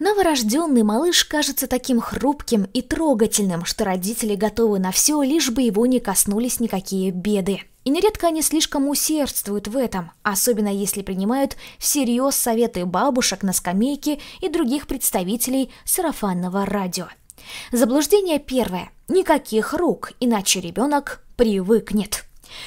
Новорожденный малыш кажется таким хрупким и трогательным, что родители готовы на все, лишь бы его не коснулись никакие беды. И нередко они слишком усердствуют в этом, особенно если принимают всерьез советы бабушек на скамейке и других представителей сарафанного радио. Заблуждение первое. Никаких рук, иначе ребенок привыкнет.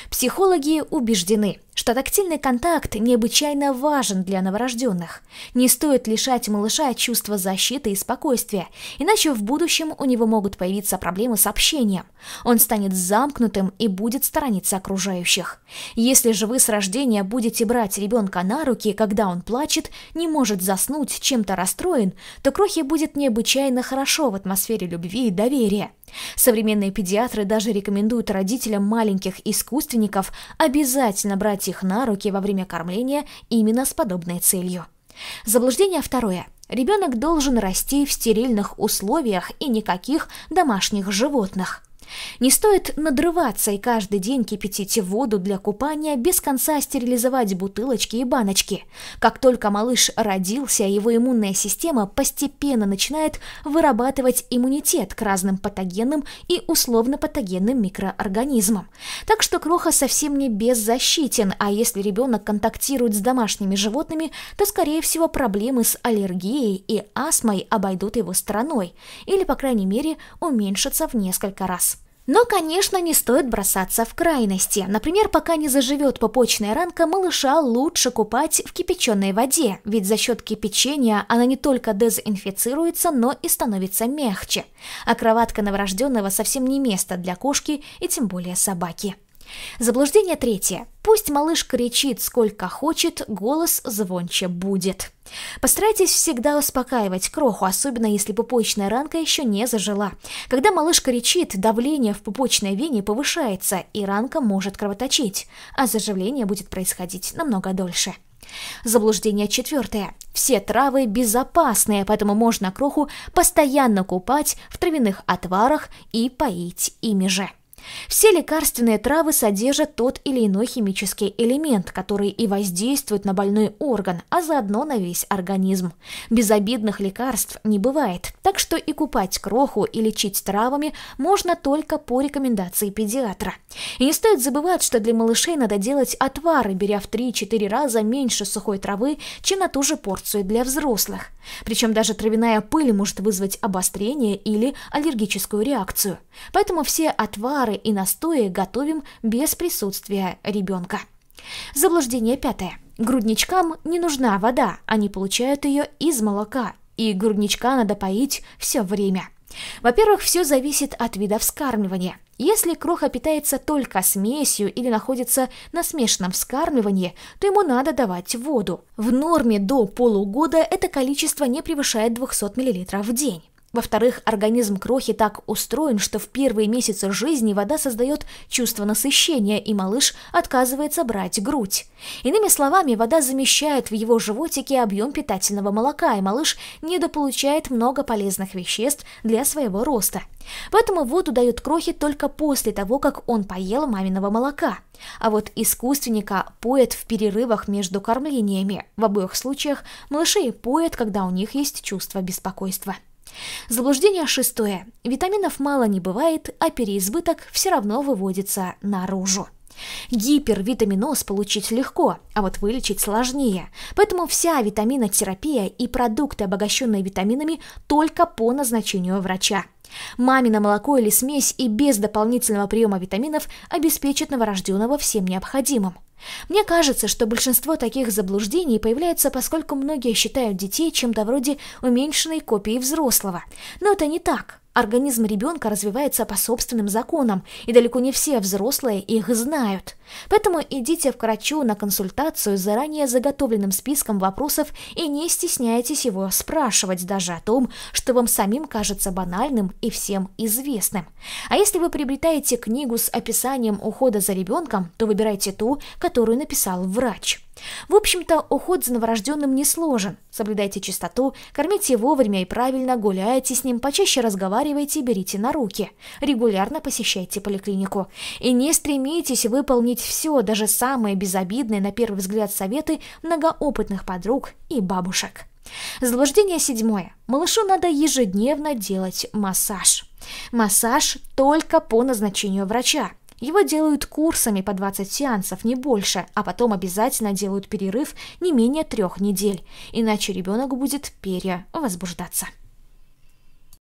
Психологи убеждены – что тактильный контакт необычайно важен для новорожденных. Не стоит лишать малыша чувства защиты и спокойствия, иначе в будущем у него могут появиться проблемы с общением. Он станет замкнутым и будет сторониться окружающих. Если же вы с рождения будете брать ребенка на руки, когда он плачет, не может заснуть, чем-то расстроен, то крохи будет необычайно хорошо в атмосфере любви и доверия. Современные педиатры даже рекомендуют родителям маленьких искусственников обязательно брать их на руки во время кормления именно с подобной целью. Заблуждение второе. Ребенок должен расти в стерильных условиях и никаких домашних животных. Не стоит надрываться и каждый день кипятить воду для купания, без конца стерилизовать бутылочки и баночки. Как только малыш родился, его иммунная система постепенно начинает вырабатывать иммунитет к разным патогенным и условно-патогенным микроорганизмам. Так что кроха совсем не беззащитен, а если ребенок контактирует с домашними животными, то, скорее всего, проблемы с аллергией и астмой обойдут его стороной, или, по крайней мере, уменьшатся в несколько раз. Но, конечно, не стоит бросаться в крайности. Например, пока не заживет попочная ранка, малыша лучше купать в кипяченой воде, ведь за счет кипячения она не только дезинфицируется, но и становится мягче. А кроватка новорожденного совсем не место для кошки и тем более собаки. Заблуждение третье. Пусть малыш кричит сколько хочет, голос звонче будет. Постарайтесь всегда успокаивать кроху, особенно если пупочная ранка еще не зажила. Когда малыш кричит, давление в пупочной вене повышается, и ранка может кровоточить, а заживление будет происходить намного дольше. Заблуждение четвертое. Все травы безопасные, поэтому можно кроху постоянно купать в травяных отварах и поить ими же. Все лекарственные травы содержат тот или иной химический элемент, который и воздействует на больной орган, а заодно на весь организм. Безобидных лекарств не бывает, так что и купать кроху и лечить травами можно только по рекомендации педиатра. И не стоит забывать, что для малышей надо делать отвары, беря в 3-4 раза меньше сухой травы, чем на ту же порцию для взрослых. Причем даже травяная пыль может вызвать обострение или аллергическую реакцию. Поэтому все отвары отвары и настои готовим без присутствия ребенка. Заблуждение пятое. Грудничкам не нужна вода, они получают ее из молока, и грудничка надо поить все время. Во-первых, все зависит от вида вскармливания. Если кроха питается только смесью или находится на смешанном вскармливании, то ему надо давать воду. В норме до полугода это количество не превышает 200 мл в день. Во-вторых, организм крохи так устроен, что в первые месяцы жизни вода создает чувство насыщения, и малыш отказывается брать грудь. Иными словами, вода замещает в его животике объем питательного молока, и малыш недополучает много полезных веществ для своего роста. Поэтому воду дают крохи только после того, как он поел маминого молока. А вот искусственника поет в перерывах между кормлениями. В обоих случаях малышей поет, когда у них есть чувство беспокойства. Заблуждение шестое. Витаминов мало не бывает, а переизбыток все равно выводится наружу. Гипервитаминоз получить легко, а вот вылечить сложнее. Поэтому вся витаминотерапия и продукты, обогащенные витаминами, только по назначению врача. Мамино молоко или смесь и без дополнительного приема витаминов обеспечат новорожденного всем необходимым. Мне кажется, что большинство таких заблуждений появляется, поскольку многие считают детей чем-то вроде уменьшенной копии взрослого. Но это не так. Организм ребенка развивается по собственным законам, и далеко не все взрослые их знают. Поэтому идите к врачу на консультацию с заранее заготовленным списком вопросов и не стесняйтесь его спрашивать даже о том, что вам самим кажется банальным и всем известным. А если вы приобретаете книгу с описанием ухода за ребенком, то выбирайте ту, которую написал врач. В общем-то, уход за новорожденным не сложен. Соблюдайте чистоту, кормите вовремя и правильно, гуляйте с ним, почаще разговаривайте берите на руки. Регулярно посещайте поликлинику. И не стремитесь выполнить все, даже самые безобидные на первый взгляд советы многоопытных подруг и бабушек. Заблуждение седьмое. Малышу надо ежедневно делать массаж. Массаж только по назначению врача. Его делают курсами по 20 сеансов, не больше, а потом обязательно делают перерыв не менее трех недель, иначе ребенок будет перевозбуждаться.